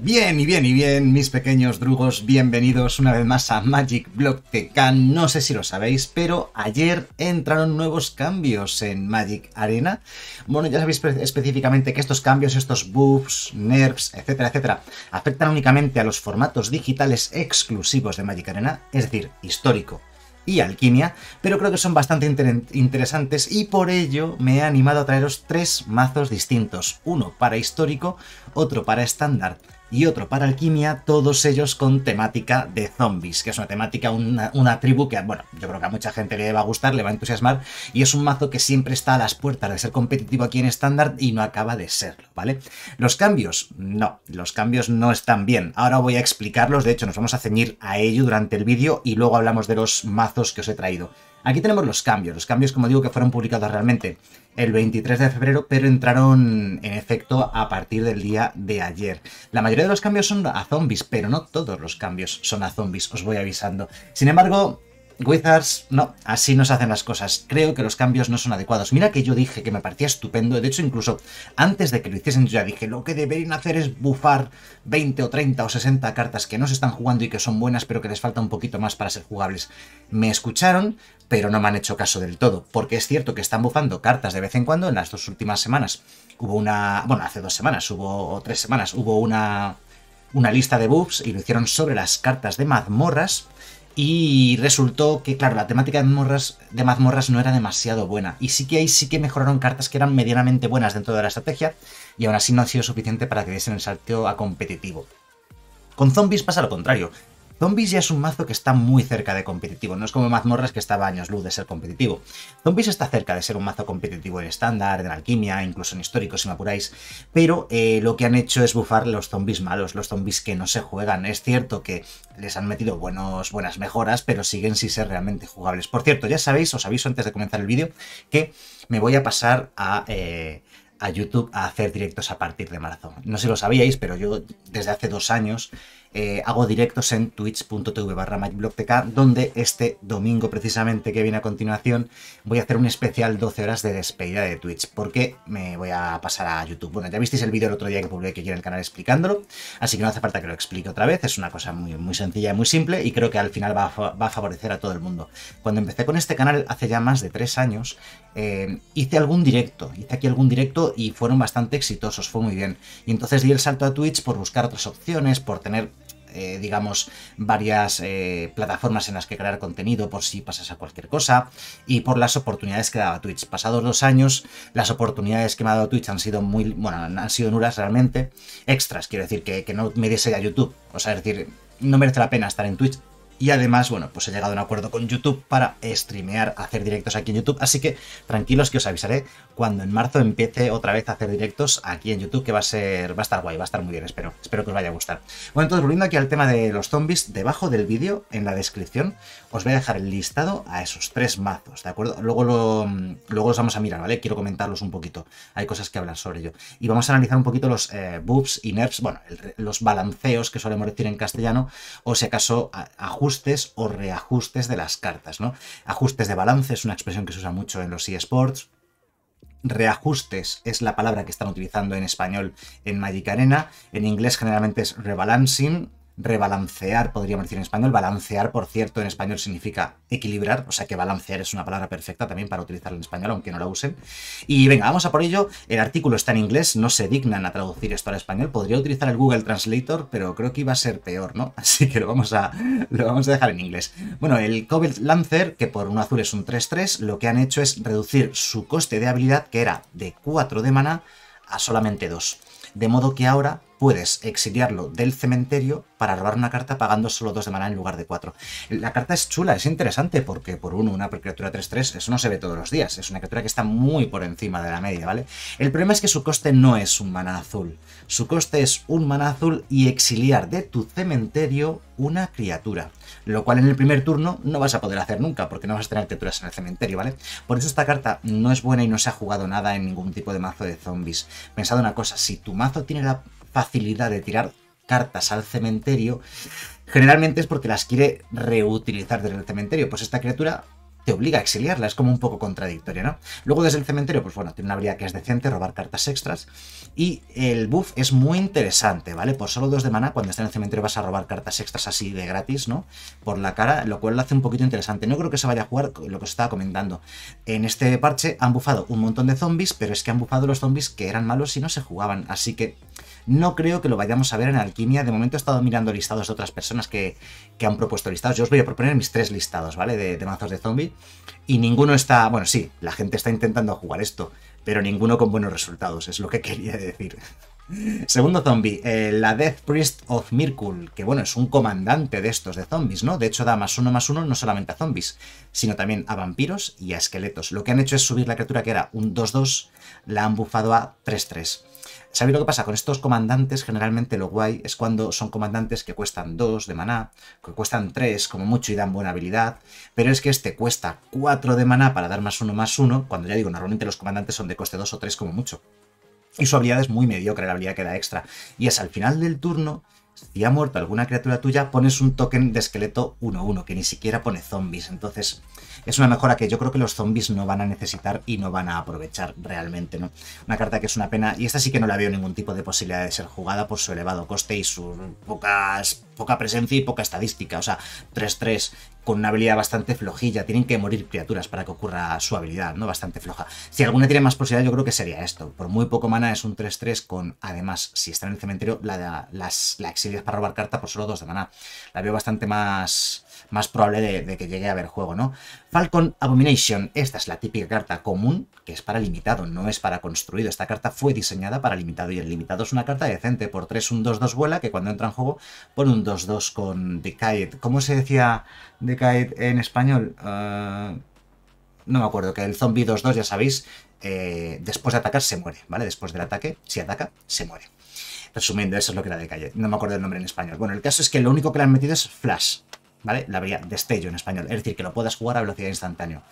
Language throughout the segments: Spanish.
Bien y bien y bien, mis pequeños drugos, bienvenidos una vez más a Magic Block Tekken. No sé si lo sabéis, pero ayer entraron nuevos cambios en Magic Arena. Bueno, ya sabéis específicamente que estos cambios, estos buffs, nerfs, etcétera, etcétera, afectan únicamente a los formatos digitales exclusivos de Magic Arena, es decir, histórico y alquimia, pero creo que son bastante interesantes y por ello me he animado a traeros tres mazos distintos, uno para histórico, otro para estándar y otro para alquimia, todos ellos con temática de zombies, que es una temática, una, tribu que, bueno, yo creo que a mucha gente le va a gustar, le va a entusiasmar, y es un mazo que siempre está a las puertas de ser competitivo aquí en estándar y no acaba de serlo, ¿vale? Los cambios, no, los cambios no están bien. Ahora voy a explicarlos, de hecho nos vamos a ceñir a ello durante el vídeo y luego hablamos de los mazos que os he traído. Aquí tenemos los cambios, los cambios como digo que fueron publicados realmente el 23 de febrero, pero entraron en efecto a partir del día de ayer. La mayoría de los cambios son a zombies, pero no todos los cambios son a zombies, os voy avisando. Sin embargo, Wizards, no, así no se hacen las cosas. Creo que los cambios no son adecuados. Mira que yo dije que me parecía estupendo. De hecho, incluso antes de que lo hiciesen, yo ya dije, lo que deberían hacer es bufar 20 o 30 o 60 cartas que no se están jugando y que son buenas, pero que les falta un poquito más para ser jugables. Me escucharon, pero no me han hecho caso del todo. Porque es cierto que están bufando cartas de vez en cuando. En las dos últimas semanas hubo una... Bueno, hace dos semanas hubo... tres semanas hubo una... Una lista de buffs y lo hicieron sobre las cartas de mazmorras y resultó que, claro, la temática de mazmorras, no era demasiado buena. Y sí que ahí sí que mejoraron cartas que eran medianamente buenas dentro de la estrategia, y aún así no ha sido suficiente para que diesen el salto a competitivo. Con zombies pasa lo contrario. Zombies ya es un mazo que está muy cerca de competitivo, no es como Mazmorras que estaba años luz de ser competitivo. Zombies está cerca de ser un mazo competitivo en estándar, en alquimia, incluso en histórico si me apuráis, pero eh, lo que han hecho es bufar los zombies malos, los zombies que no se juegan. Es cierto que les han metido buenas mejoras, pero siguen sin ser realmente jugables. Por cierto, ya sabéis, os aviso antes de comenzar el vídeo, que me voy a pasar a... Eh, YouTube a hacer directos a partir de marzo. No sé si lo sabíais, pero yo desde hace dos años eh, hago directos en twitch.tv barra donde este domingo precisamente que viene a continuación voy a hacer un especial 12 horas de despedida de Twitch, porque me voy a pasar a YouTube. Bueno, ya visteis el vídeo el otro día que publiqué aquí en el canal explicándolo, así que no hace falta que lo explique otra vez, es una cosa muy, muy sencilla y muy simple y creo que al final va a, favorecer a todo el mundo. Cuando empecé con este canal hace ya más de 3 años, eh, hice algún directo, hice aquí algún directo y fueron bastante exitosos, fue muy bien. Y entonces di el salto a Twitch por buscar otras opciones, por tener eh, digamos, varias eh, plataformas en las que crear contenido por si pasas a cualquier cosa y por las oportunidades que daba Twitch. Pasados dos años, las oportunidades que me ha dado Twitch han sido muy, bueno, han sido nulas realmente. Extras, quiero decir, que, que no merece a YouTube. O sea, es decir, no merece la pena estar en Twitch y además, bueno, pues he llegado a un acuerdo con YouTube para streamear, hacer directos aquí en YouTube. Así que tranquilos que os avisaré cuando en marzo empiece otra vez a hacer directos aquí en YouTube, que va a ser, va a estar guay, va a estar muy bien, espero. Espero que os vaya a gustar. Bueno, entonces volviendo aquí al tema de los zombies, debajo del vídeo, en la descripción, os voy a dejar el listado a esos tres mazos, ¿de acuerdo? Luego, lo, luego los vamos a mirar, ¿vale? Quiero comentarlos un poquito. Hay cosas que hablar sobre ello. Y vamos a analizar un poquito los eh, buffs y nerfs, bueno, los balanceos que solemos decir en castellano, o si acaso ajustes ajustes o reajustes de las cartas, ¿no? Ajustes de balance es una expresión que se usa mucho en los eSports. Reajustes es la palabra que están utilizando en español en Magic Arena. En inglés generalmente es rebalancing, rebalancear, podríamos decir en español. Balancear, por cierto, en español significa equilibrar, o sea que balancear es una palabra perfecta también para utilizarla en español, aunque no la usen. Y venga, vamos a por ello. El artículo está en inglés, no se dignan a traducir esto al español. Podría utilizar el Google Translator, pero creo que iba a ser peor, ¿no? Así que lo vamos a, lo vamos a dejar en inglés. Bueno, el Cobalt Lancer, que por un azul es un 3-3, lo que han hecho es reducir su coste de habilidad, que era de 4 de mana, a solamente 2. De modo que ahora puedes exiliarlo del cementerio para robar una carta pagando solo dos de maná en lugar de cuatro. La carta es chula, es interesante porque por uno, una criatura 3-3, eso no se ve todos los días. Es una criatura que está muy por encima de la media, ¿vale? El problema es que su coste no es un mana azul. Su coste es un mana azul y exiliar de tu cementerio una criatura. Lo cual en el primer turno no vas a poder hacer nunca porque no vas a tener criaturas en el cementerio, ¿vale? Por eso esta carta no es buena y no se ha jugado nada en ningún tipo de mazo de zombies. Pensad una cosa, si tu mazo tiene la facilidad de tirar cartas al cementerio, generalmente es porque las quiere reutilizar desde el cementerio. Pues esta criatura te obliga a exiliarla, es como un poco contradictoria, ¿no? Luego desde el cementerio, pues bueno, tiene una habilidad que es decente, robar cartas extras. Y el buff es muy interesante, ¿vale? Por solo dos de mana, cuando está en el cementerio vas a robar cartas extras así de gratis, ¿no? Por la cara, lo cual lo hace un poquito interesante. No creo que se vaya a jugar lo que os estaba comentando. En este parche han bufado un montón de zombies, pero es que han bufado los zombies que eran malos y no se jugaban. Así que no creo que lo vayamos a ver en Alquimia. De momento he estado mirando listados de otras personas que, han propuesto listados. Yo os voy a proponer mis tres listados, ¿vale? De, mazos de zombie. Y ninguno está... Bueno, sí, la gente está intentando jugar esto, pero ninguno con buenos resultados, es lo que quería decir. Segundo zombie, eh, la Death Priest of Mirkul. que bueno, es un comandante de estos de zombies, ¿no? De hecho da más uno más uno no solamente a zombies, sino también a vampiros y a esqueletos. Lo que han hecho es subir la criatura que era un 2-2, la han bufado a 3-3. ¿Sabéis lo que pasa? Con estos comandantes, generalmente lo guay es cuando son comandantes que cuestan 2 de maná, que cuestan 3 como mucho y dan buena habilidad, pero es que este cuesta 4 de maná para dar más 1 más 1, cuando ya digo, normalmente los comandantes son de coste 2 o 3 como mucho. Y su habilidad es muy mediocre, la habilidad que da extra. Y es al final del turno, si ha muerto alguna criatura tuya, pones un token de esqueleto 1-1, que ni siquiera pone zombies. Entonces, es una mejora que yo creo que los zombies no van a necesitar y no van a aprovechar realmente, ¿no? Una carta que es una pena, y esta sí que no la veo ningún tipo de posibilidad de ser jugada por su elevado coste y su pocas, poca presencia y poca estadística, o sea, 3-3 con una habilidad bastante flojilla, tienen que morir criaturas para que ocurra su habilidad, ¿no? Bastante floja. Si alguna tiene más posibilidad, yo creo que sería esto. Por muy poco mana es un 3-3 con, además, si está en el cementerio, la, las, la exilias para robar carta por solo 2 de mana. La veo bastante más más probable de, que llegue a haber juego, ¿no? Falcon Abomination, esta es la típica carta común, que es para limitado, no es para construido. Esta carta fue diseñada para limitado y el limitado es una carta decente por 3, un 2-2 vuela, que cuando entra en juego pone un 2-2 con Decayed. ¿Cómo se decía Decayed en español? Ah, no me acuerdo, que el zombie 2-2, ya sabéis, eh, después de atacar se muere, ¿vale? Después del ataque, si ataca, se muere. Resumiendo, eso es lo que era de calle. No me acuerdo el nombre en español. Bueno, el caso es que lo único que le han metido es Flash. ¿vale? La habría destello en español, es decir, que lo puedas jugar a velocidad instantánea.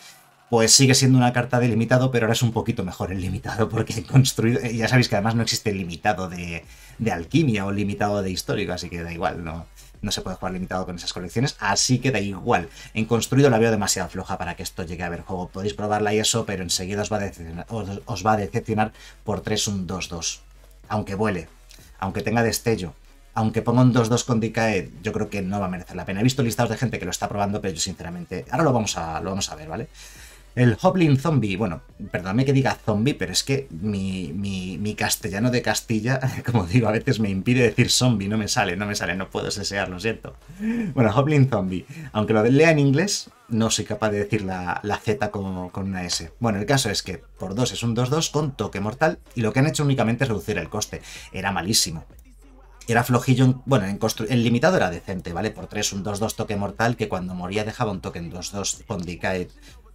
Pues sigue siendo una carta de limitado, pero ahora es un poquito mejor el limitado, porque construido. Eh, ya sabéis que además no existe limitado de, alquimia o limitado de histórico, así que da igual, no, no se puede jugar limitado con esas colecciones, así que da igual. En construido la veo demasiado floja para que esto llegue a ver juego. Podéis probarla y eso, pero enseguida os va a decepcionar, os, va a decepcionar por 3 1 2-2. Aunque vuele, aunque tenga destello, aunque pongo un 2-2 con Dicae, yo creo que no va a merecer la pena. He visto listados de gente que lo está probando, pero yo sinceramente... Ahora lo vamos a, lo vamos a ver, ¿vale? El Hoblin Zombie, bueno, perdóname que diga zombie, pero es que mi, mi, castellano de Castilla, como digo, a veces me impide decir zombie, no me sale, no me sale, no puedo desear, lo siento. Bueno, Hoblin Zombie, aunque lo lea en inglés, no soy capaz de decir la, Z con, con, una S. Bueno, el caso es que por 2 es un 2-2 con toque mortal y lo que han hecho únicamente es reducir el coste. Era malísimo, era flojillo, bueno, en, limitado era decente, ¿vale? Por 3, un 2-2 toque mortal que cuando moría dejaba un token 2-2 decay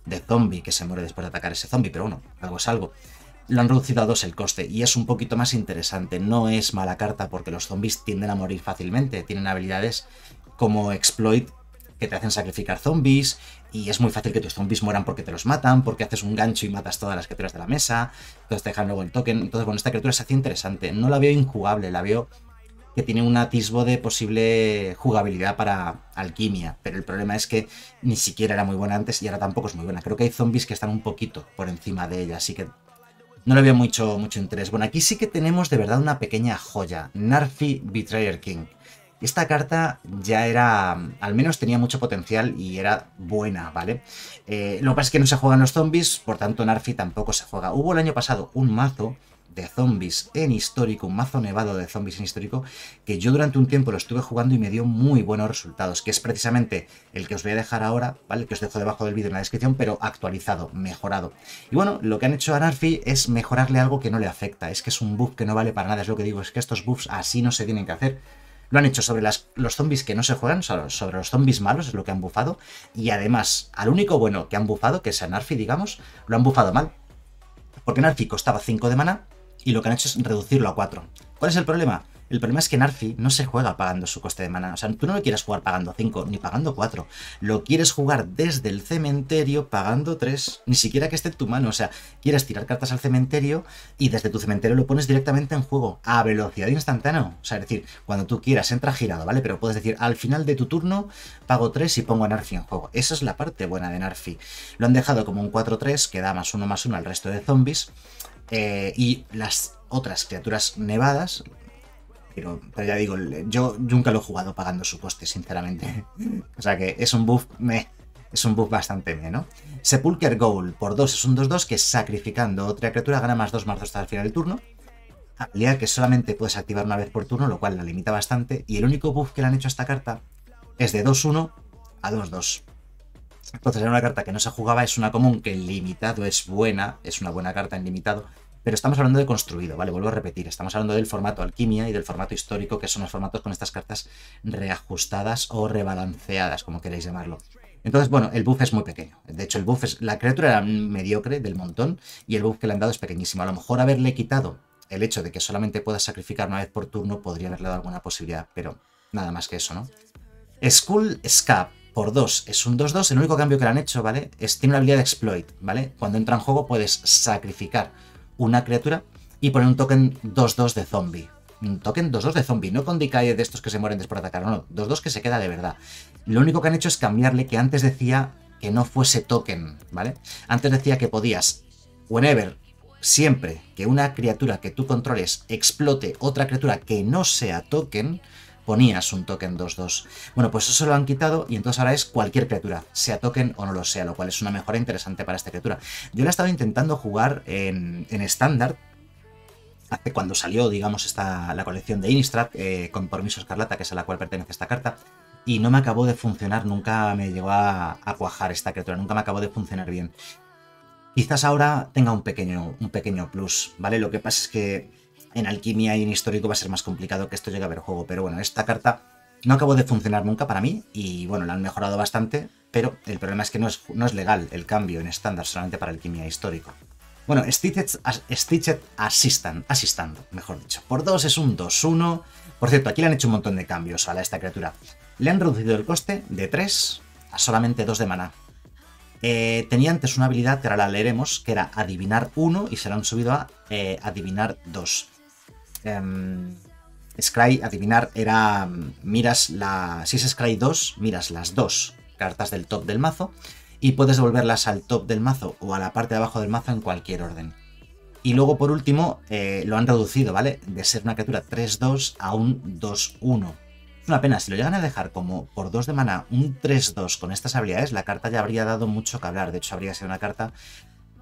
de zombie que se muere después de atacar ese zombie, pero bueno, algo es algo. Lo han reducido a 2 el coste y es un poquito más interesante. No es mala carta porque los zombies tienden a morir fácilmente, tienen habilidades como exploit que te hacen sacrificar zombies y es muy fácil que tus zombies mueran porque te los matan, porque haces un gancho y matas todas las criaturas de la mesa, entonces te dejan luego el token. Entonces, bueno, esta criatura se hace interesante. No la veo injugable, la veo que tiene un atisbo de posible jugabilidad para alquimia, pero el problema es que ni siquiera era muy buena antes y ahora tampoco es muy buena. Creo que hay zombies que están un poquito por encima de ella, así que no le veo mucho, mucho interés. Bueno, aquí sí que tenemos de verdad una pequeña joya, Narfi Betrayer King. Esta carta ya era, al menos tenía mucho potencial y era buena, ¿vale? Eh, lo que pasa es que no se juegan los zombies, por tanto Narfi tampoco se juega. Hubo el año pasado un mazo de zombies en histórico, un mazo nevado de zombies en histórico, que yo durante un tiempo lo estuve jugando y me dio muy buenos resultados, que es precisamente el que os voy a dejar ahora, ¿vale? Que os dejo debajo del vídeo en la descripción, pero actualizado, mejorado. Y bueno, lo que han hecho a Narfi es mejorarle algo que no le afecta, es que es un buff que no vale para nada, es lo que digo, es que estos buffs así no se tienen que hacer. Lo han hecho sobre las, los zombies que no se juegan, sobre los zombies malos, es lo que han buffado, Y además, al único bueno que han buffado, que es a Narfi, digamos, lo han buffado mal. Porque Narfi costaba 5 de mana y lo que han hecho es reducirlo a 4. ¿Cuál es el problema? El problema es que Narfi no se juega pagando su coste de mana. O sea, tú no lo quieres jugar pagando 5 ni pagando 4. Lo quieres jugar desde el cementerio pagando 3. Ni siquiera que esté en tu mano. O sea, quieres tirar cartas al cementerio y desde tu cementerio lo pones directamente en juego a velocidad instantánea. O sea, es decir, cuando tú quieras entra girado, ¿vale? Pero puedes decir, al final de tu turno pago 3 y pongo a Narfi en juego. Esa es la parte buena de Narfi. Lo han dejado como un 4-3 que da más 1 más 1 al resto de zombies. Eh, y las otras criaturas nevadas. Pero, ya digo, yo nunca lo he jugado pagando su coste, sinceramente. o sea que es un buff me es un buff bastante meh, ¿no? Sepulcher Goal por 2 es un 2-2 que sacrificando otra criatura gana más 2 más 2 hasta el final del turno. Habilidad ah, que solamente puedes activar una vez por turno, lo cual la limita bastante. Y el único buff que le han hecho a esta carta es de 2-1 a 2-2. Entonces era una carta que no se jugaba, es una común que en limitado es buena, es una buena carta en limitado, pero estamos hablando de construido, ¿vale? Vuelvo a repetir, estamos hablando del formato alquimia y del formato histórico, que son los formatos con estas cartas reajustadas o rebalanceadas, como queréis llamarlo. Entonces, bueno, el buff es muy pequeño. De hecho, el buff es. La criatura era mediocre del montón y el buff que le han dado es pequeñísimo. A lo mejor haberle quitado el hecho de que solamente pueda sacrificar una vez por turno podría haberle dado alguna posibilidad, pero nada más que eso, ¿no? Skull Scap por 2 es un 2-2. El único cambio que le han hecho, ¿vale? Es, tiene una habilidad de exploit, ¿vale? Cuando entra en juego puedes sacrificar una criatura y poner un token 2-2 de zombie. Un token 2-2 de zombie, no con decay de estos que se mueren después de atacar, no, 2-2 que se queda de verdad. Lo único que han hecho es cambiarle que antes decía que no fuese token, ¿vale? Antes decía que podías, whenever, siempre que una criatura que tú controles explote otra criatura que no sea token, ponías un token 2-2. Bueno, pues eso lo han quitado y entonces ahora es cualquier criatura, sea token o no lo sea, lo cual es una mejora interesante para esta criatura. Yo la he estado intentando jugar en estándar, hace cuando salió, digamos, esta, la colección de Innistrad, eh, con Permiso Escarlata, que es a la cual pertenece esta carta, y no me acabó de funcionar, nunca me llegó a, cuajar esta criatura, nunca me acabó de funcionar bien. Quizás ahora tenga un pequeño, un pequeño plus, ¿vale? Lo que pasa es que en alquimia y en histórico va a ser más complicado que esto llegue a ver juego, pero bueno, esta carta no acabó de funcionar nunca para mí y bueno, la han mejorado bastante, pero el problema es que no es, legal el cambio en estándar solamente para alquimia histórico. Bueno, Stitchet Assistant, asistando, mejor dicho. Por 2 es un 2-1. Por cierto, aquí le han hecho un montón de cambios a esta criatura. Le han reducido el coste de 3 a solamente 2 de maná. Eh, tenía antes una habilidad que ahora la leeremos, que era adivinar 1 y se la han subido a eh, adivinar 2. Em, Scry, adivinar, era. Em, miras la. Si es Scry 2, miras las dos cartas del top del mazo y puedes devolverlas al top del mazo o a la parte de abajo del mazo en cualquier orden. Y luego, por último, eh, lo han reducido, ¿vale? De ser una criatura 3-2 a un 2-1. Es una pena, si lo llegan a dejar como por 2 de mana un 3-2 con estas habilidades, la carta ya habría dado mucho que hablar. De hecho, habría sido una carta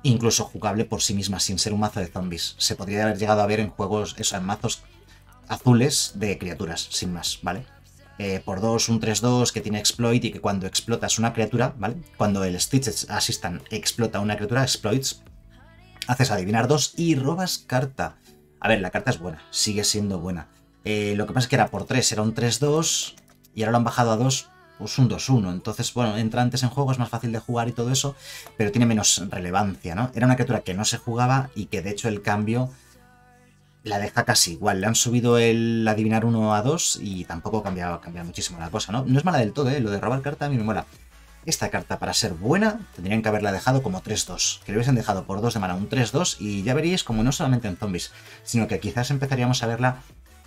incluso jugable por sí misma, sin ser un mazo de zombies. Se podría haber llegado a ver en juegos, eso, en mazos azules de criaturas, sin más, ¿vale? Eh, por 2, un 3-2 que tiene exploit y que cuando explotas una criatura, ¿vale? Cuando el Stitch Assistant explota una criatura, exploits, haces adivinar dos y robas carta. A ver, la carta es buena, sigue siendo buena. Eh, lo que pasa es que era por 3, era un 3-2 y ahora lo han bajado a 2 es pues un 2-1. Entonces, bueno, entra antes en juego, es más fácil de jugar y todo eso, pero tiene menos relevancia, ¿no? Era una criatura que no se jugaba y que de hecho el cambio la deja casi igual. Le han subido el adivinar 1 a 2 y tampoco cambia, muchísimo la cosa, ¿no? No es mala del todo, ¿eh? Lo de robar carta a mí me mola. Esta carta, para ser buena, tendrían que haberla dejado como 3-2. Que le hubiesen dejado por 2 de mana un 3-2 y ya veríais como no solamente en zombies, sino que quizás empezaríamos a verla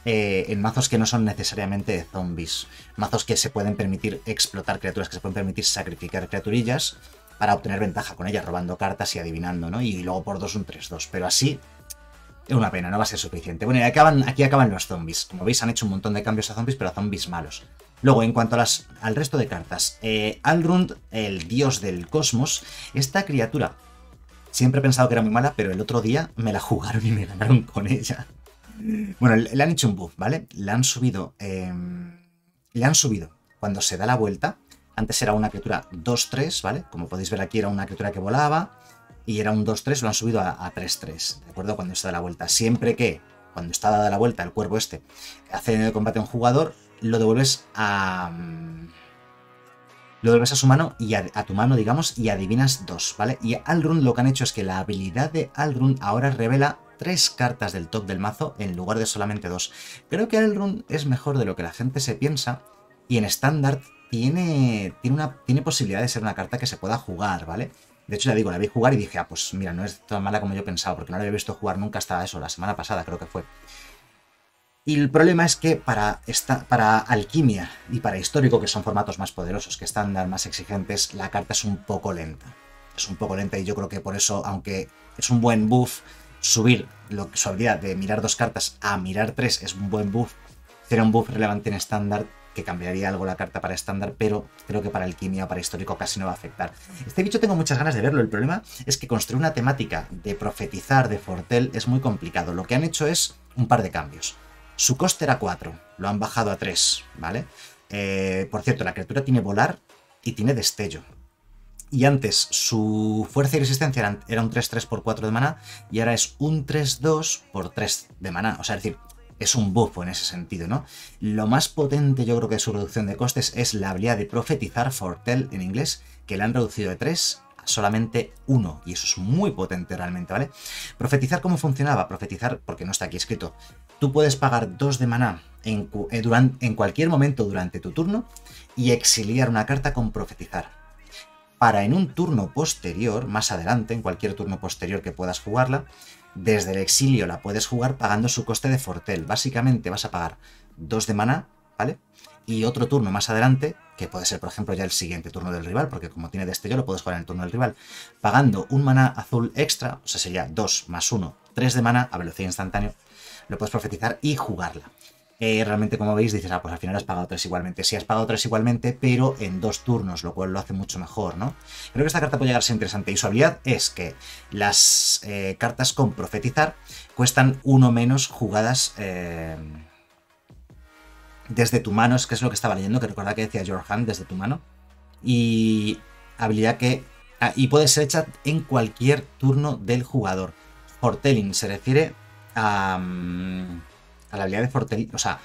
eh, en mazos que no son necesariamente zombies. Mazos que se pueden permitir explotar criaturas, que se pueden permitir sacrificar criaturillas para obtener ventaja con ellas, robando cartas y adivinando, ¿no? Y luego por dos un 3-2. Pero así es una pena, no va a ser suficiente. Bueno, y acaban, aquí acaban los zombies. Como veis, han hecho un montón de cambios a zombies, pero a zombies malos. Luego, en cuanto a las, al resto de cartas, eh, Alrund, el dios del cosmos, esta criatura, siempre he pensado que era muy mala, pero el otro día me la jugaron y me ganaron con ella. Bueno, le han hecho un buff, ¿vale? Le han subido. Em, le han subido. Cuando se da la vuelta, antes era una criatura 2-3, ¿vale? Como podéis ver aquí, era una criatura que volaba. Y era un 2-3, lo han subido a 3-3, ¿de acuerdo? Cuando se da la vuelta. Siempre que, cuando está dada la vuelta, el cuervo este hace en el combate a un jugador, lo devuelves a. Lo devuelves a su mano y a, tu mano, digamos, y adivinas dos, ¿vale? Y Alrun lo que han hecho es que la habilidad de Alrun ahora revela tres cartas del top del mazo en lugar de solamente dos. Creo que el run es mejor de lo que la gente se piensa y en estándar tiene, tiene, una, tiene posibilidad de ser una carta que se pueda jugar, ¿vale? De hecho, ya digo, la vi jugar y dije, ah, pues mira, no es tan mala como yo pensaba, porque no la había visto jugar nunca hasta eso, la semana pasada creo que fue. Y el problema es que para, esta, para Alquimia y para Histórico, que son formatos más poderosos que estándar, más exigentes, la carta es un poco lenta. Es un poco lenta y yo creo que por eso, aunque es un buen buff, subir lo, su habilidad de mirar dos cartas a mirar tres es un buen buff. Será un buff relevante en estándar que cambiaría algo la carta para estándar, pero creo que para alquimia o para histórico casi no va a afectar. Este bicho tengo muchas ganas de verlo. El problema es que construir una temática de profetizar de Fortel es muy complicado. Lo que han hecho es un par de cambios. Su coste era 4, lo han bajado a 3, ¿vale? Eh, por cierto, la criatura tiene volar y tiene destello y antes su fuerza y resistencia era un 3-3 por 4 de maná y ahora es un 3-2 por 3 de maná. O sea, es decir, es un buff en ese sentido, ¿no? Lo más potente yo creo que de su reducción de costes es la habilidad de profetizar, Fortel en inglés, que la han reducido de 3 a solamente 1 y eso es muy potente realmente, ¿vale? Profetizar cómo funcionaba, profetizar porque no está aquí escrito. Tú puedes pagar 2 de maná eh, en cualquier momento durante tu turno y exiliar una carta con profetizar para en un turno posterior, más adelante, en cualquier turno posterior que puedas jugarla, desde el exilio la puedes jugar pagando su coste de fortel. Básicamente vas a pagar 2 de maná, ¿vale? Y otro turno más adelante, que puede ser por ejemplo ya el siguiente turno del rival, porque como tiene destello lo puedes jugar en el turno del rival, pagando un maná azul extra, o sea sería 2 más 1, 3 de maná a velocidad instantánea, lo puedes profetizar y jugarla realmente como veis dices, ah, pues al final has pagado tres igualmente. si has pagado tres igualmente, pero en dos turnos, lo cual lo hace mucho mejor, ¿no? Creo que esta carta puede llegar a ser interesante y su habilidad es que las eh, cartas con profetizar cuestan uno menos jugadas eh, desde tu mano, es que es lo que estaba leyendo, que recuerda que decía Jorhan desde tu mano. Y habilidad que... Ah, y puede ser hecha en cualquier turno del jugador. Fortelling se refiere a... Mm, a la habilidad de fortaleza, o sea,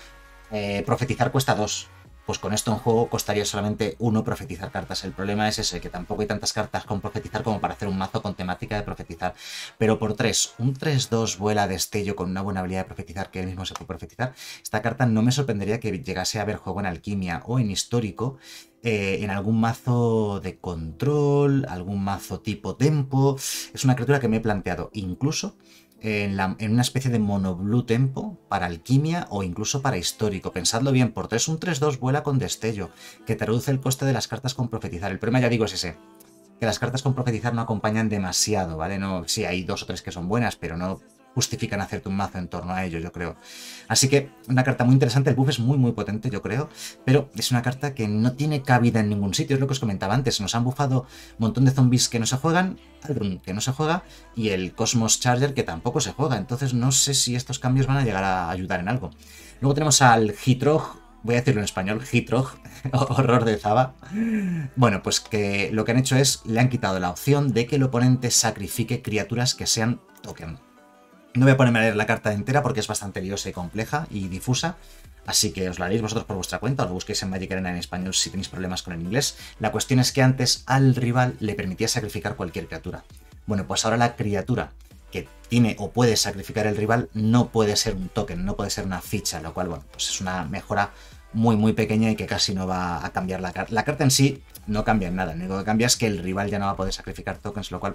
eh, profetizar cuesta dos Pues con esto en juego costaría solamente uno profetizar cartas. El problema es ese, que tampoco hay tantas cartas con profetizar como para hacer un mazo con temática de profetizar. Pero por tres un 3-2 vuela destello con una buena habilidad de profetizar que él mismo se puede profetizar. Esta carta no me sorprendería que llegase a ver juego en alquimia o en histórico, eh, en algún mazo de control, algún mazo tipo tempo. Es una criatura que me he planteado incluso en, una especie de monoblue tempo para alquimia o incluso para histórico. Pensadlo bien, por 3 un 3-2 vuela con destello, que te reduce el coste de las cartas con profetizar. El problema, ya digo, es ese. Que las cartas con profetizar no acompañan demasiado, ¿vale? No, sí, hay dos o tres que son buenas, pero no justifican hacerte un mazo en torno a ello, yo creo. Así que una carta muy interesante, el buff es muy muy potente, yo creo, pero es una carta que no tiene cabida en ningún sitio, es lo que os comentaba antes, nos han bufado un montón de zombies que no se juegan, Aldrum que no se juega y el Cosmos Charger que tampoco se juega, entonces no sé si estos cambios van a llegar a ayudar en algo. Luego tenemos al Hitrog, voy a decirlo en español, Hitrog, horror de Zaba. Bueno, pues que lo que han hecho es, le han quitado la opción de que el oponente sacrifique criaturas que sean token. No voy a ponerme a leer la carta entera porque es bastante liosa y compleja y difusa, así que os la leéis vosotros por vuestra cuenta o lo busquéis en Magic Arena en español si tenéis problemas con el inglés. La cuestión es que antes al rival le permitía sacrificar cualquier criatura. Bueno, pues ahora la criatura que tiene o puede sacrificar el rival no puede ser un token, no puede ser una ficha, lo cual, bueno, pues es una mejora muy muy pequeña y que casi no va a cambiar la carta. La carta en sí no cambia en nada, lo único que cambia es que el rival ya no va a poder sacrificar tokens, lo cual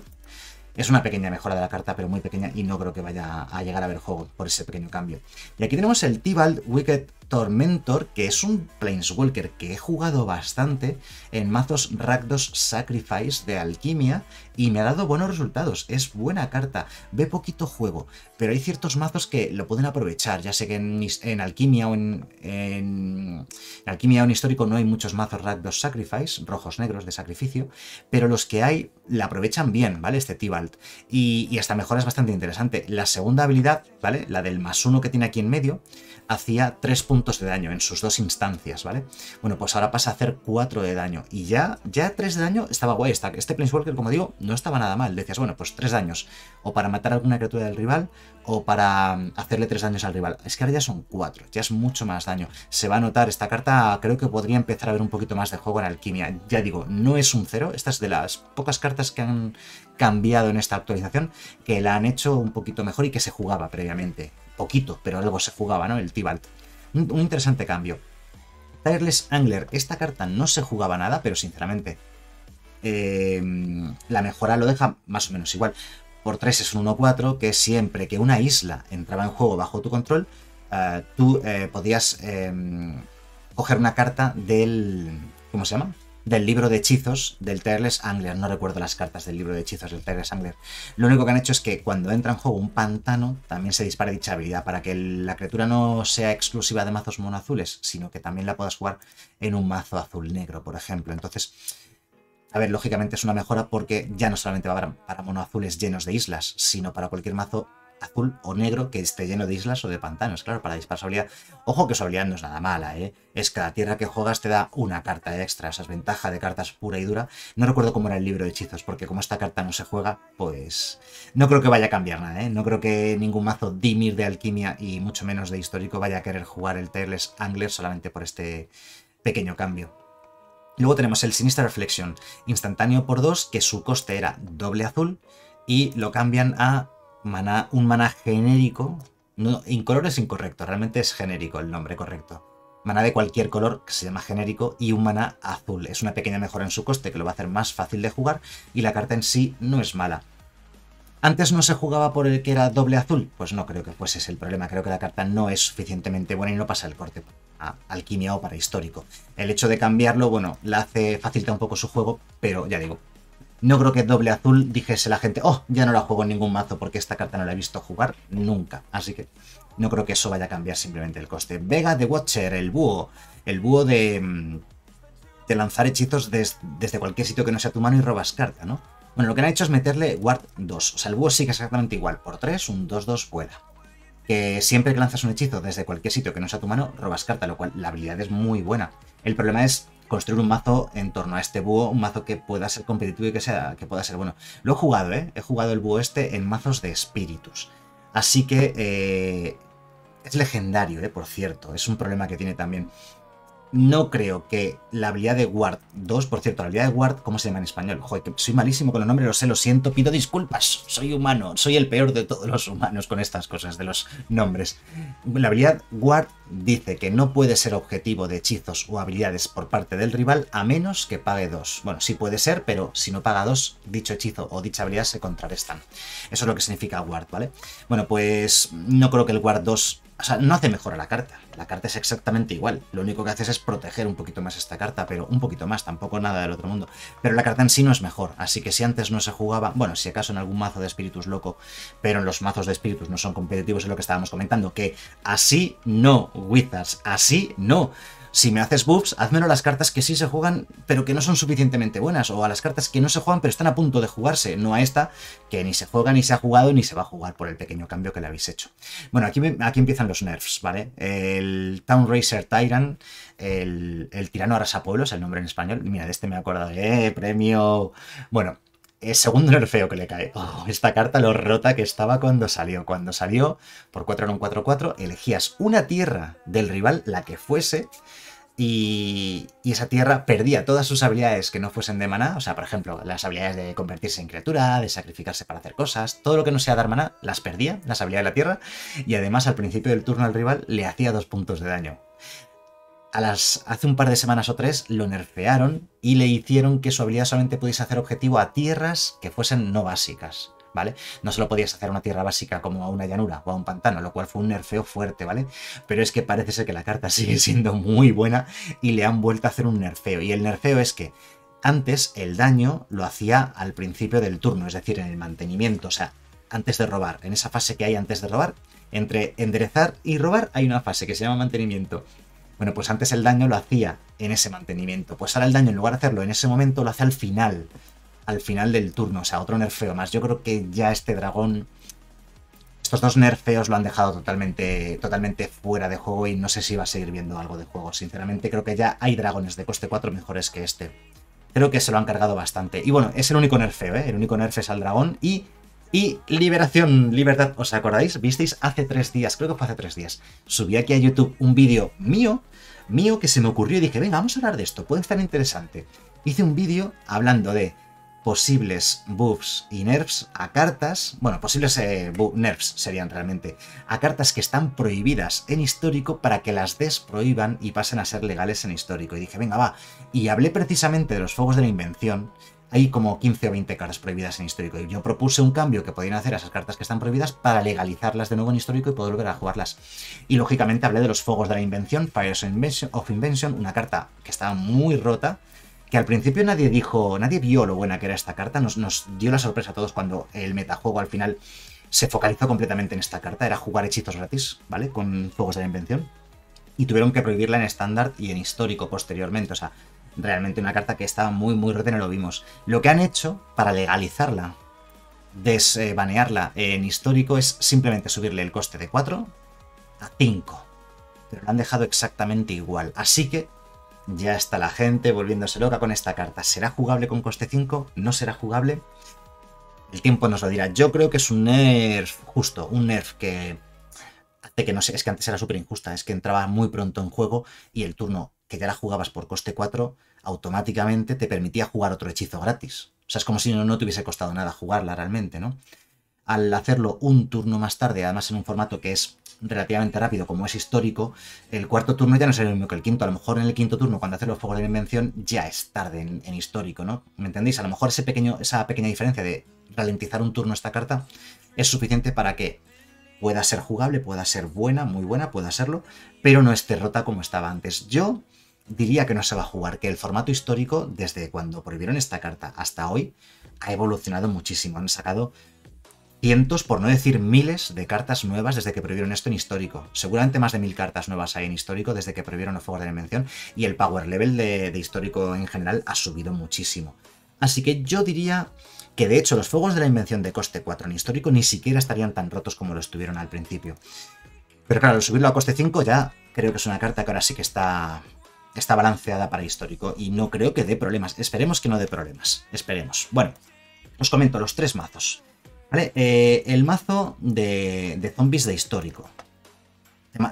es una pequeña mejora de la carta, pero muy pequeña y no creo que vaya a llegar a ver juego por ese pequeño cambio. Y aquí tenemos el Tibalt Wicked Tormentor, que es un Planeswalker que he jugado bastante en mazos Rakdos Sacrifice de Alquimia y me ha dado buenos resultados. Es buena carta, ve poquito juego, pero hay ciertos mazos que lo pueden aprovechar. Ya sé que en, Alquimia o en, Alquimia o en Histórico no hay muchos mazos Rakdos Sacrifice, rojos negros de sacrificio, pero los que hay la aprovechan bien, ¿vale? Este Tibalt. Y, y hasta mejora es bastante interesante. La segunda habilidad ¿vale? La del más uno que tiene aquí en medio hacía tres puntos de daño en sus dos instancias, ¿vale? Bueno, pues ahora pasa a hacer cuatro de daño. Y ya, ya 3 de daño estaba guay. Este Planeswalker, como digo, no estaba nada mal. Decías, bueno, pues tres daños. O para matar a alguna criatura del rival, o para mm, hacerle tres daños al rival. Es que ahora ya son cuatro, ya es mucho más daño. Se va a notar, esta carta creo que podría empezar a ver un poquito más de juego en alquimia. Ya digo, no es un cero, esta es de las pocas cartas que han cambiado en esta actualización, que la han hecho un poquito mejor y que se jugaba previamente. Poquito, pero algo se jugaba, ¿no? El Tibalt. Un, interesante cambio. Tireless Angler, esta carta no se jugaba nada, pero sinceramente... Eh, la mejora lo deja más o menos igual por 3 es un 1-4, que siempre que una isla entraba en juego bajo tu control, eh, tú eh, podías em, coger una carta del... ¿Cómo se llama? Del libro de hechizos del terles Angler. No recuerdo las cartas del libro de hechizos del Tireless Angler. Lo único que han hecho es que cuando entra en juego un pantano, también se dispara dicha habilidad, para que la criatura no sea exclusiva de mazos monoazules, sino que también la puedas jugar en un mazo azul negro, por ejemplo. Entonces a ver, lógicamente es una mejora porque ya no solamente va para, para monoazules llenos de islas, sino para cualquier mazo azul o negro que esté lleno de islas o de pantanos, claro, para la su habilidad. Ojo que su habilidad no es nada mala, ¿eh? Es cada tierra que juegas te da una carta extra, esa es ventaja de cartas pura y dura. No recuerdo cómo era el libro de hechizos, porque como esta carta no se juega, pues no creo que vaya a cambiar nada, ¿eh? No creo que ningún mazo Dimir de alquimia y mucho menos de histórico vaya a querer jugar el Terless Angler solamente por este pequeño cambio. Luego tenemos el Sinister Reflection, instantáneo por 2, que su coste era doble azul, y lo cambian a mana un mana genérico. No, incolor es incorrecto, realmente es genérico el nombre correcto. Mana de cualquier color, que se llama genérico, y un mana azul. Es una pequeña mejora en su coste que lo va a hacer más fácil de jugar, y la carta en sí no es mala. ¿Antes no se jugaba por el que era doble azul? Pues no creo que fuese es el problema, creo que la carta no es suficientemente buena y no pasa el corte alquimia o para histórico. El hecho de cambiarlo, bueno, le hace facilita un poco su juego, pero ya digo, no creo que doble azul dijese la gente, oh, ya no la juego en ningún mazo porque esta carta no la he visto jugar nunca. Así que no creo que eso vaya a cambiar simplemente el coste. Vega de Watcher, el búho. El búho de, mm, lanzar hechizos desde cualquier sitio que no sea tu mano y robas carta, ¿no? Bueno, lo que han hecho es meterle guard 2. O sea, el búho sigue exactamente igual. Por 3, un 2-2 vuela que siempre que lanzas un hechizo desde cualquier sitio que no sea tu mano, robas carta, lo cual la habilidad es muy buena. El problema es construir un mazo en torno a este búho, un mazo que pueda ser competitivo y que, sea, que pueda ser bueno. Lo he jugado, ¿eh? He jugado el búho este en mazos de espíritus. Así que eh, es legendario, ¿eh? Por cierto, es un problema que tiene también no creo que la habilidad de Ward 2, por cierto, la habilidad de Ward, ¿cómo se llama en español? Joder, soy malísimo con los nombres, lo sé, lo siento, pido disculpas, soy humano, soy el peor de todos los humanos con estas cosas de los nombres. La habilidad Ward dice que no puede ser objetivo de hechizos o habilidades por parte del rival a menos que pague 2. Bueno, sí puede ser, pero si no paga 2, dicho hechizo o dicha habilidad se contrarrestan. Eso es lo que significa Ward, ¿vale? Bueno, pues no creo que el Ward 2 o sea, no hace mejor a la carta. La carta es exactamente igual. Lo único que haces es proteger un poquito más esta carta, pero un poquito más, tampoco nada del otro mundo. Pero la carta en sí no es mejor, así que si antes no se jugaba, bueno, si acaso en algún mazo de espíritus loco, pero en los mazos de espíritus no son competitivos, es lo que estábamos comentando, que así no, Wizards, así no si me haces buffs, házmelo a las cartas que sí se juegan, pero que no son suficientemente buenas, o a las cartas que no se juegan, pero están a punto de jugarse, no a esta, que ni se juega, ni se ha jugado, ni se va a jugar por el pequeño cambio que le habéis hecho. Bueno, aquí, aquí empiezan los nerfs, ¿vale? El Town Racer Tyrant, el, el Tirano es el nombre en español, mira, de este me he acordado, ¡eh! Premio. Bueno, el segundo nerfeo que le cae. esta carta lo rota que estaba cuando salió. Cuando salió, por 4 en un 4-4, elegías una tierra del rival, la que fuese, y, esa tierra perdía todas sus habilidades que no fuesen de maná, o sea, por ejemplo, las habilidades de convertirse en criatura, de sacrificarse para hacer cosas, todo lo que no sea dar maná, las perdía, las habilidades de la tierra, y además al principio del turno al rival le hacía dos puntos de daño. hace un par de semanas o tres lo nerfearon y le hicieron que su habilidad solamente pudiese hacer objetivo a tierras que fuesen no básicas. ¿vale? No lo podías hacer una tierra básica como a una llanura o a un pantano, lo cual fue un nerfeo fuerte, ¿vale? Pero es que parece ser que la carta sigue siendo muy buena y le han vuelto a hacer un nerfeo. Y el nerfeo es que antes el daño lo hacía al principio del turno, es decir, en el mantenimiento, o sea, antes de robar, en esa fase que hay antes de robar, entre enderezar y robar hay una fase que se llama mantenimiento. Bueno, pues antes el daño lo hacía en ese mantenimiento, pues ahora el daño en lugar de hacerlo en ese momento lo hace al final al final del turno. O sea, otro nerfeo más. Yo creo que ya este dragón... Estos dos nerfeos lo han dejado totalmente, totalmente fuera de juego y no sé si va a seguir viendo algo de juego. Sinceramente, creo que ya hay dragones de coste 4 mejores que este. Creo que se lo han cargado bastante. Y bueno, es el único nerfeo, ¿eh? El único nerfe es al dragón y... Y Liberación, Libertad, ¿os acordáis? Visteis hace tres días, creo que fue hace tres días. Subí aquí a YouTube un vídeo mío, mío que se me ocurrió y dije, venga, vamos a hablar de esto, puede estar interesante. Hice un vídeo hablando de posibles buffs y nerfs a cartas, bueno, posibles eh, nerfs serían realmente, a cartas que están prohibidas en histórico para que las desprohíban y pasen a ser legales en histórico. Y dije, venga, va. Y hablé precisamente de los Fuegos de la Invención. Hay como 15 o 20 cartas prohibidas en histórico. Y yo propuse un cambio que podían hacer a esas cartas que están prohibidas para legalizarlas de nuevo en histórico y poder volver a jugarlas. Y lógicamente hablé de los Fuegos de la Invención, Fires of Invention, una carta que estaba muy rota que al principio nadie dijo, nadie vio lo buena que era esta carta, nos, dio la sorpresa a todos cuando el metajuego al final se focalizó completamente en esta carta, era jugar hechizos gratis, ¿vale? Con juegos de la invención. Y tuvieron que prohibirla en estándar y en histórico posteriormente. O sea, realmente una carta que estaba muy, muy rota y no lo vimos. Lo que han hecho para legalizarla, desbanearla en histórico, es simplemente subirle el coste de 4 a 5. Pero lo han dejado exactamente igual. Así que ya está la gente volviéndose loca con esta carta. ¿Será jugable con coste 5? ¿No será jugable? El tiempo nos lo dirá. Yo creo que es un nerf justo, un nerf que que no es que antes era súper injusta, es que entraba muy pronto en juego y el turno que ya la jugabas por coste 4 automáticamente te permitía jugar otro hechizo gratis. O sea, es como si no te hubiese costado nada jugarla realmente, ¿no? al hacerlo un turno más tarde, además en un formato que es relativamente rápido, como es histórico, el cuarto turno ya no es el mismo que el quinto. A lo mejor en el quinto turno, cuando hace los fuegos de la invención, ya es tarde en, histórico, ¿no? ¿Me entendéis? A lo mejor ese pequeño, esa pequeña diferencia de ralentizar un turno esta carta es suficiente para que pueda ser jugable, pueda ser buena, muy buena, pueda serlo, pero no esté rota como estaba antes. Yo diría que no se va a jugar, que el formato histórico, desde cuando prohibieron esta carta hasta hoy, ha evolucionado muchísimo. Han sacado cientos, por no decir miles, de cartas nuevas desde que prohibieron esto en histórico. Seguramente más de mil cartas nuevas hay en histórico desde que prohibieron los fuegos de la invención y el power level de, histórico en general ha subido muchísimo. Así que yo diría que de hecho los fuegos de la invención de coste 4 en histórico ni siquiera estarían tan rotos como lo estuvieron al principio. Pero claro, subirlo a coste 5 ya creo que es una carta que ahora sí que está, está balanceada para histórico y no creo que dé problemas. Esperemos que no dé problemas. Esperemos. Bueno, os comento los tres mazos. Vale, eh, el mazo de, de, zombies de histórico.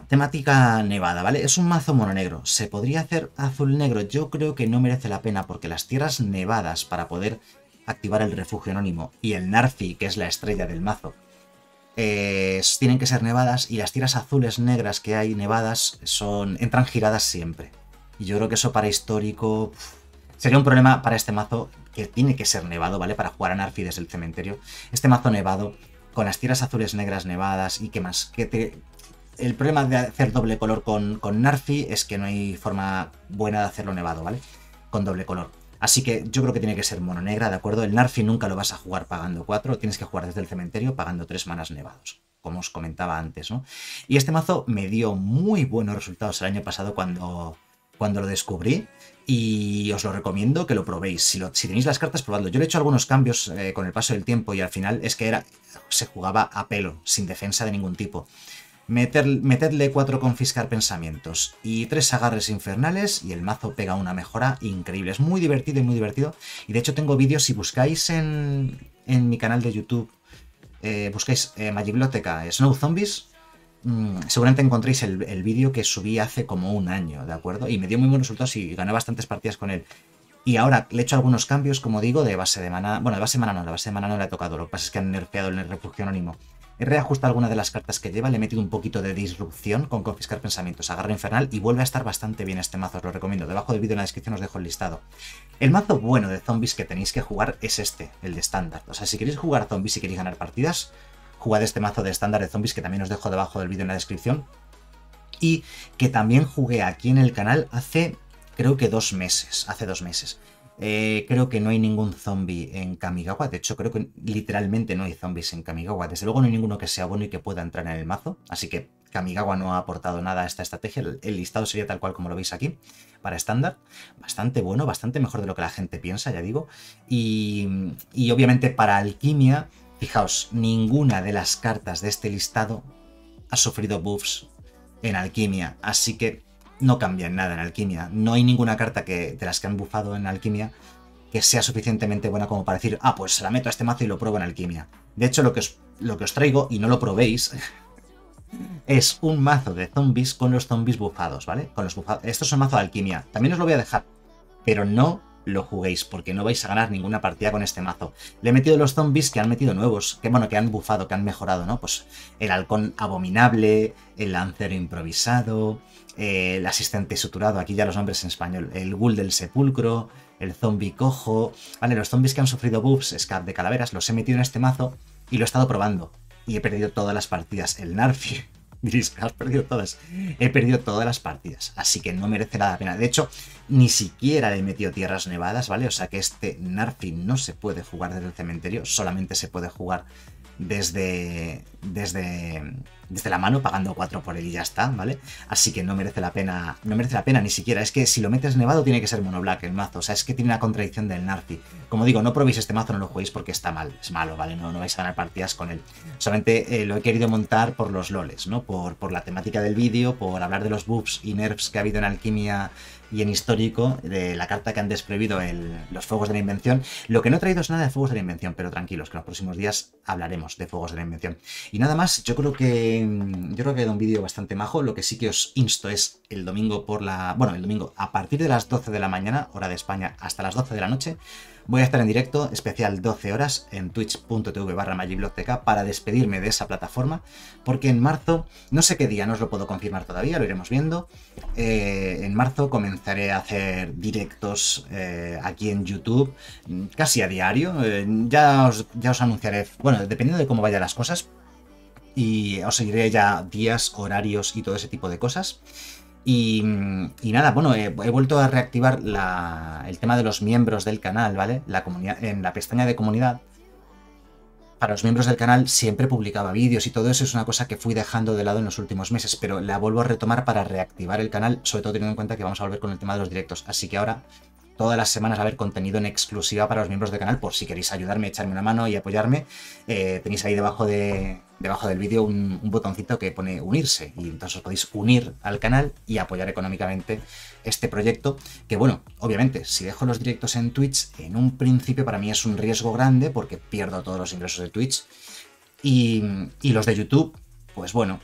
temática nevada, ¿vale? Es un mazo mononegro. Se podría hacer azul-negro. Yo creo que no merece la pena porque las tierras nevadas para poder activar el refugio anónimo y el Narfi, que es la estrella del mazo, eh, tienen que ser nevadas y las tierras azules negras que hay nevadas son entran giradas siempre. Y yo creo que eso para histórico sería un problema para este mazo tiene que ser nevado, ¿vale? Para jugar a Narfi desde el cementerio. Este mazo nevado, con las tierras azules negras nevadas y qué más. Que te... El problema de hacer doble color con, Narfi es que no hay forma buena de hacerlo nevado, ¿vale? Con doble color. Así que yo creo que tiene que ser mono negra, ¿de acuerdo? El Narfi nunca lo vas a jugar pagando 4, tienes que jugar desde el cementerio pagando 3 manas nevados, como os comentaba antes, ¿no? Y este mazo me dio muy buenos resultados el año pasado cuando, cuando lo descubrí y os lo recomiendo que lo probéis. Si, tenéis las cartas, probadlo. Yo le he hecho algunos cambios eh, con el paso del tiempo y al final es que era, se jugaba a pelo, sin defensa de ningún tipo. Meter, metedle cuatro confiscar pensamientos y tres agarres infernales y el mazo pega una mejora increíble. Es muy divertido y muy divertido. Y de hecho tengo vídeos, si buscáis en, en mi canal de YouTube, eh, buscáis eh, eh, Snow Zombies, Mm, seguramente encontréis el, vídeo que subí hace como un año, ¿de acuerdo? Y me dio muy buenos resultados y gané bastantes partidas con él. Y ahora le he hecho algunos cambios, como digo, de base de mana. Bueno, de base de mana no, la base de mana no la he tocado. Lo que pasa es que han nerfeado el refugio anónimo. He reajustado alguna de las cartas que lleva, le he metido un poquito de disrupción con confiscar pensamientos, agarre infernal y vuelve a estar bastante bien este mazo, os lo recomiendo. Debajo del vídeo en la descripción os dejo el listado. El mazo bueno de zombies que tenéis que jugar es este, el de estándar. O sea, si queréis jugar zombies y queréis ganar partidas, jugad este mazo de estándar de zombies que también os dejo debajo del vídeo en la descripción. Y que también jugué aquí en el canal hace, creo que dos meses, hace dos meses. Eh, creo que no hay ningún zombie en Kamigawa. De hecho, creo que literalmente no hay zombies en Kamigawa. Desde luego no hay ninguno que sea bueno y que pueda entrar en el mazo. Así que Kamigawa no ha aportado nada a esta estrategia. El listado sería tal cual como lo veis aquí, para estándar. Bastante bueno, bastante mejor de lo que la gente piensa, ya digo. Y, y obviamente para alquimia Fijaos, ninguna de las cartas de este listado ha sufrido buffs en alquimia, así que no cambian nada en alquimia. No hay ninguna carta que, de las que han buffado en alquimia que sea suficientemente buena como para decir, ah, pues se la meto a este mazo y lo pruebo en alquimia. De hecho, lo que os, lo que os traigo, y no lo probéis, es un mazo de zombies con los zombies bufados, ¿vale? Con los bufados. Esto es un mazo de alquimia. También os lo voy a dejar, pero no lo juguéis, porque no vais a ganar ninguna partida con este mazo. Le he metido los zombies que han metido nuevos, que bueno, que han bufado, que han mejorado, ¿no? Pues el halcón abominable, el lancero improvisado, eh, el asistente suturado, aquí ya los nombres en español, el ghoul del sepulcro, el zombie cojo... Vale, los zombies que han sufrido buffs, Scar de calaveras, los he metido en este mazo y lo he estado probando. Y he perdido todas las partidas. El Narfi, diréis, has perdido todas. He perdido todas las partidas, así que no merece la pena. De hecho, ni siquiera le he metido tierras nevadas, ¿vale? O sea que este Narfi no se puede jugar desde el cementerio, solamente se puede jugar desde... desde desde la mano pagando 4 por él y ya está, ¿vale? Así que no merece la pena, no merece la pena ni siquiera. Es que si lo metes nevado tiene que ser mono black el mazo, o sea, es que tiene una contradicción del Narci. Como digo, no probéis este mazo, no lo juguéis porque está mal, es malo, ¿vale? No, no vais a ganar partidas con él. Solamente eh, lo he querido montar por los loles, ¿no? Por, por la temática del vídeo, por hablar de los buffs y nerfs que ha habido en Alquimia y en histórico de la carta que han desprevido los fuegos de la invención. Lo que no he traído es nada de fuegos de la invención, pero tranquilos, que en los próximos días hablaremos de fuegos de la invención. Y nada más, yo creo que yo creo que un vídeo bastante majo. Lo que sí que os insto es el domingo por la. Bueno, el domingo, a partir de las 12 de la mañana, hora de España, hasta las 12 de la noche Voy a estar en directo, especial 12 horas, en twitch.tv barra magiblogtk para despedirme de esa plataforma, porque en marzo, no sé qué día, no os lo puedo confirmar todavía, lo iremos viendo, eh, en marzo comenzaré a hacer directos eh, aquí en YouTube, casi a diario, eh, ya, os, ya os anunciaré, bueno, dependiendo de cómo vayan las cosas, y os seguiré ya días, horarios y todo ese tipo de cosas. Y, nada, bueno, he, vuelto a reactivar el tema de los miembros del canal, ¿vale? La comunidad, en la pestaña de comunidad, para los miembros del canal siempre publicaba vídeos y todo eso es una cosa que fui dejando de lado en los últimos meses, pero la vuelvo a retomar para reactivar el canal, sobre todo teniendo en cuenta que vamos a volver con el tema de los directos. Así que ahora todas las semanas a haber contenido en exclusiva para los miembros del canal, por si queréis ayudarme, echarme una mano y apoyarme, eh, tenéis ahí debajo, de, debajo del vídeo un, botoncito que pone unirse y entonces os podéis unir al canal y apoyar económicamente este proyecto, que bueno, obviamente, si dejo los directos en Twitch, en un principio para mí es un riesgo grande porque pierdo todos los ingresos de Twitch y, y los de YouTube, pues bueno,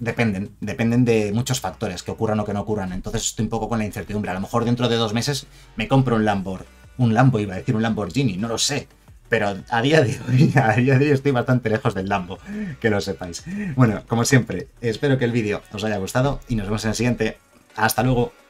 dependen, dependen de muchos factores, que ocurran o que no ocurran. Entonces estoy un poco con la incertidumbre. A lo mejor dentro de dos meses me compro un Lamborghini, un Lambo iba a decir un Lamborghini, no lo sé. Pero a día de hoy, a día de hoy estoy bastante lejos del Lambo, que lo sepáis. Bueno, como siempre, espero que el vídeo os haya gustado y nos vemos en el siguiente. Hasta luego.